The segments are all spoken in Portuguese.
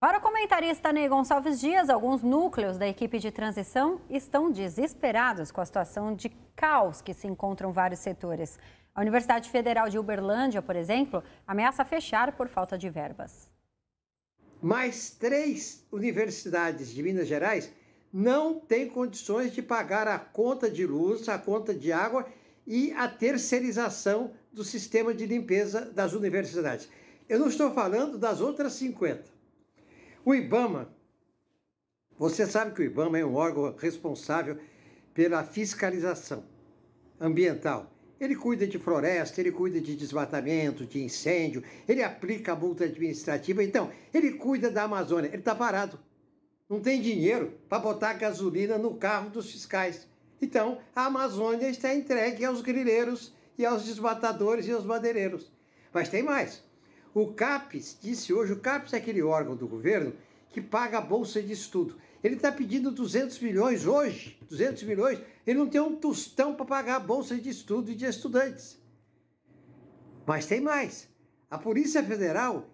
Para o comentarista Ney Gonçalves Dias, alguns núcleos da equipe de transição estão desesperados com a situação de caos que se encontram vários setores. A Universidade Federal de Uberlândia, por exemplo, ameaça fechar por falta de verbas. Mais três universidades de Minas Gerais não têm condições de pagar a conta de luz, a conta de água e a terceirização do sistema de limpeza das universidades. Eu não estou falando das outras 50 o IBAMA, você sabe que o IBAMA é um órgão responsável pela fiscalização ambiental. Ele cuida de floresta, ele cuida de desmatamento, de incêndio, ele aplica a multa administrativa. Então, ele cuida da Amazônia. Ele está parado. Não tem dinheiro para botar gasolina no carro dos fiscais. Então, a Amazônia está entregue aos grileiros e aos desmatadores e aos madeireiros. Mas tem mais. O CAPES, disse hoje, o CAPES é aquele órgão do governo que paga a bolsa de estudo. Ele está pedindo 200 milhões hoje, 200 milhões, ele não tem um tostão para pagar a bolsa de estudo de estudantes. Mas tem mais. A Polícia Federal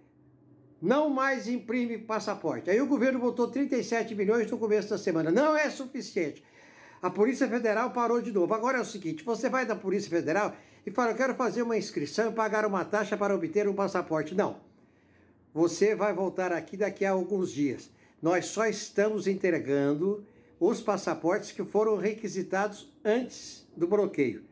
não mais imprime passaporte. Aí o governo botou 37 milhões no começo da semana. Não é suficiente. A Polícia Federal parou de novo. Agora é o seguinte: você vai da Polícia Federal e fala: eu quero fazer uma inscrição e pagar uma taxa para obter um passaporte. Não. Você vai voltar aqui daqui a alguns dias. Nós só estamos entregando os passaportes que foram requisitados antes do bloqueio.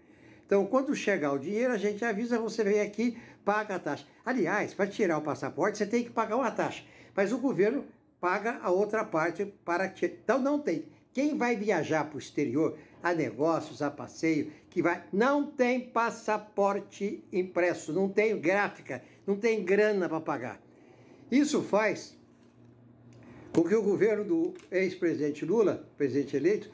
Então, quando chegar o dinheiro, a gente avisa, você vem aqui, paga a taxa. Aliás, para tirar o passaporte, você tem que pagar uma taxa. Mas o governo paga a outra parte para tirar. Então, não tem. Quem vai viajar para o exterior a negócios, a passeio, que vai, não tem passaporte impresso, não tem gráfica, não tem grana para pagar. Isso faz com que o governo do ex-presidente Lula, presidente eleito,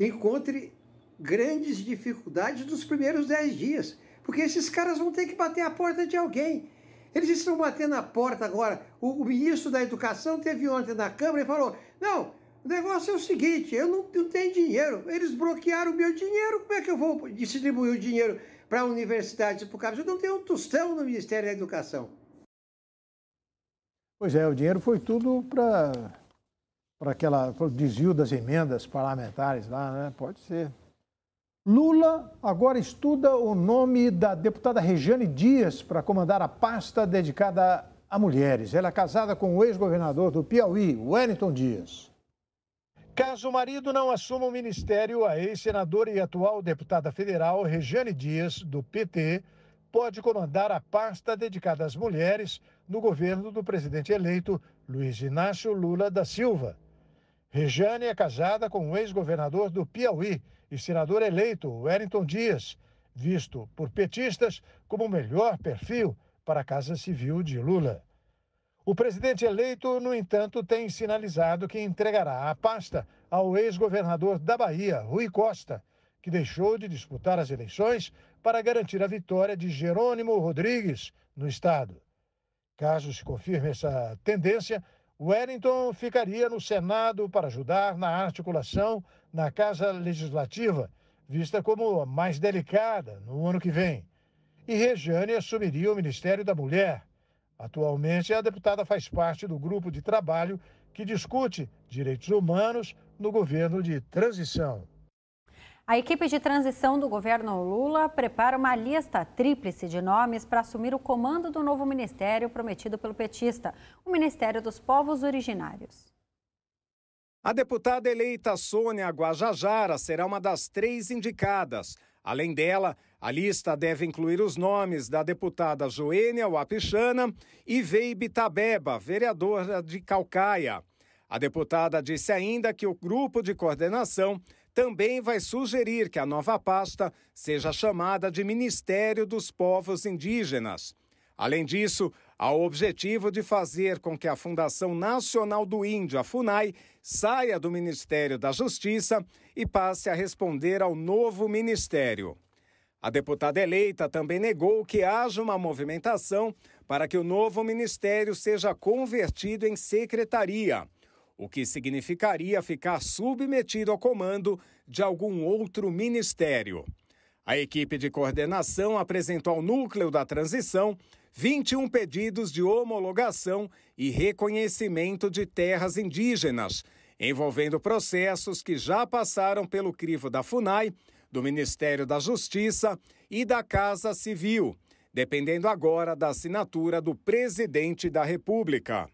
encontre grandes dificuldades nos primeiros dez dias, porque esses caras vão ter que bater a porta de alguém. Eles estão batendo a porta agora. O, o ministro da Educação teve ontem na Câmara e falou: não, o negócio é o seguinte, eu não, não tenho dinheiro. Eles bloquearam o meu dinheiro. Como é que eu vou distribuir o dinheiro para universidades e para o cabo? Eu não tenho um tostão no Ministério da Educação. Pois é, o dinheiro foi tudo para para aquela desvio das emendas parlamentares lá, né? Pode ser. Lula agora estuda o nome da deputada Regiane Dias para comandar a pasta dedicada a mulheres. Ela é casada com o ex-governador do Piauí, Wellington Dias. Caso o marido não assuma o ministério, a ex-senadora e atual deputada federal Regiane Dias, do PT, pode comandar a pasta dedicada às mulheres no governo do presidente eleito Luiz Inácio Lula da Silva. Regiane é casada com o ex-governador do Piauí e senador eleito Wellington Dias, visto por petistas como o melhor perfil para a Casa Civil de Lula. O presidente eleito, no entanto, tem sinalizado que entregará a pasta ao ex-governador da Bahia, Rui Costa, que deixou de disputar as eleições para garantir a vitória de Jerônimo Rodrigues no estado. Caso se confirme essa tendência, Wellington ficaria no Senado para ajudar na articulação na Casa Legislativa, vista como a mais delicada no ano que vem. E Rejane assumiria o Ministério da Mulher Atualmente, a deputada faz parte do grupo de trabalho que discute direitos humanos no governo de transição. A equipe de transição do governo Lula prepara uma lista tríplice de nomes para assumir o comando do novo ministério prometido pelo petista, o Ministério dos Povos Originários. A deputada eleita Sônia Guajajara será uma das três indicadas. Além dela, a lista deve incluir os nomes da deputada Joênia Wapichana e Veibe Tabeba, vereadora de Calcaia. A deputada disse ainda que o grupo de coordenação também vai sugerir que a nova pasta seja chamada de Ministério dos Povos Indígenas. Além disso, há o objetivo de fazer com que a Fundação Nacional do Índio, a FUNAI, saia do Ministério da Justiça e passe a responder ao novo ministério. A deputada eleita também negou que haja uma movimentação para que o novo ministério seja convertido em secretaria, o que significaria ficar submetido ao comando de algum outro ministério. A equipe de coordenação apresentou ao núcleo da transição 21 pedidos de homologação e reconhecimento de terras indígenas, envolvendo processos que já passaram pelo crivo da FUNAI do Ministério da Justiça e da Casa Civil, dependendo agora da assinatura do presidente da República.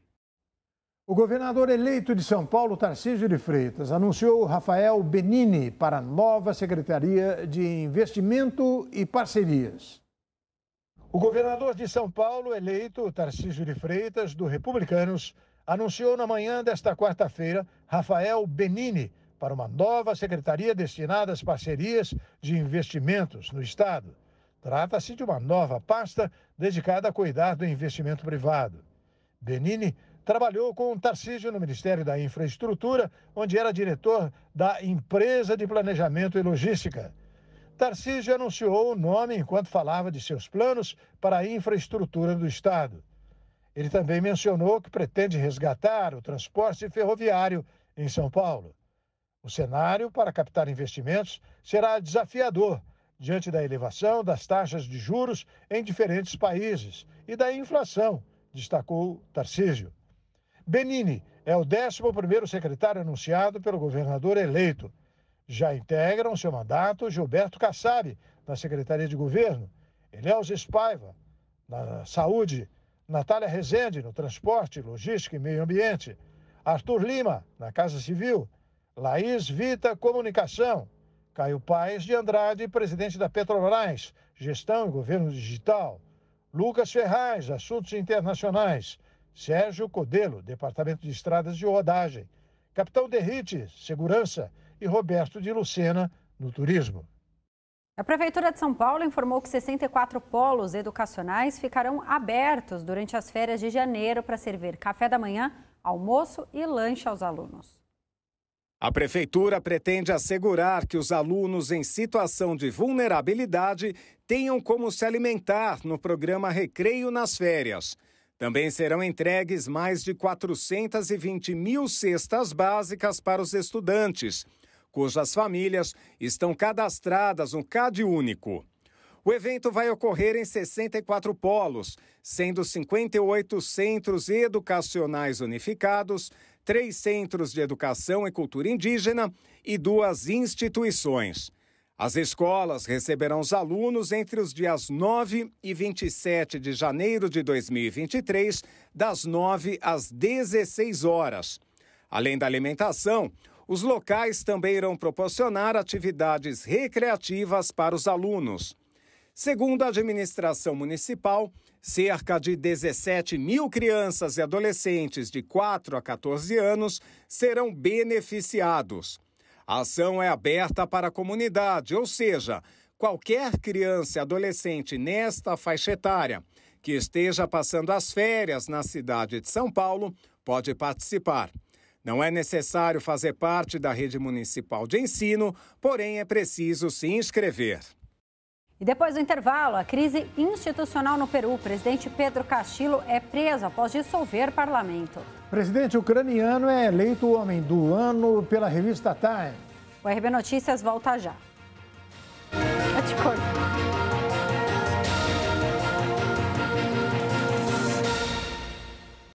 O governador eleito de São Paulo, Tarcísio de Freitas, anunciou Rafael Benini para a nova Secretaria de Investimento e Parcerias. O governador de São Paulo, eleito Tarcísio de Freitas, do Republicanos, anunciou na manhã desta quarta-feira Rafael Benini para uma nova secretaria destinada às parcerias de investimentos no Estado. Trata-se de uma nova pasta dedicada a cuidar do investimento privado. Benini trabalhou com Tarcísio no Ministério da Infraestrutura, onde era diretor da Empresa de Planejamento e Logística. Tarcísio anunciou o nome enquanto falava de seus planos para a infraestrutura do Estado. Ele também mencionou que pretende resgatar o transporte ferroviário em São Paulo. O cenário para captar investimentos será desafiador diante da elevação das taxas de juros em diferentes países e da inflação, destacou Tarcísio. Benini é o 11 secretário anunciado pelo governador eleito. Já integram seu mandato Gilberto Kassab, na Secretaria de Governo, Eléus Espaiva, na Saúde, Natália Rezende, no Transporte, Logística e Meio Ambiente, Arthur Lima, na Casa Civil, Laís Vita Comunicação, Caio Paes de Andrade, presidente da Petrobras, Gestão e Governo Digital, Lucas Ferraz, Assuntos Internacionais, Sérgio Codelo, Departamento de Estradas de Rodagem, Capitão Derrite, Segurança e Roberto de Lucena, no Turismo. A Prefeitura de São Paulo informou que 64 polos educacionais ficarão abertos durante as férias de janeiro para servir café da manhã, almoço e lanche aos alunos. A Prefeitura pretende assegurar que os alunos em situação de vulnerabilidade tenham como se alimentar no programa Recreio nas Férias. Também serão entregues mais de 420 mil cestas básicas para os estudantes, cujas famílias estão cadastradas no CAD Único. O evento vai ocorrer em 64 polos, sendo 58 centros educacionais unificados, três centros de educação e cultura indígena e duas instituições. As escolas receberão os alunos entre os dias 9 e 27 de janeiro de 2023, das 9 às 16 horas. Além da alimentação, os locais também irão proporcionar atividades recreativas para os alunos. Segundo a administração municipal, cerca de 17 mil crianças e adolescentes de 4 a 14 anos serão beneficiados. A ação é aberta para a comunidade, ou seja, qualquer criança e adolescente nesta faixa etária que esteja passando as férias na cidade de São Paulo pode participar. Não é necessário fazer parte da rede municipal de ensino, porém é preciso se inscrever. E depois do intervalo, a crise institucional no Peru. O presidente Pedro Castillo é preso após dissolver parlamento. O presidente ucraniano é eleito homem do ano pela revista Time. O RB Notícias volta já. Eu tá te corto.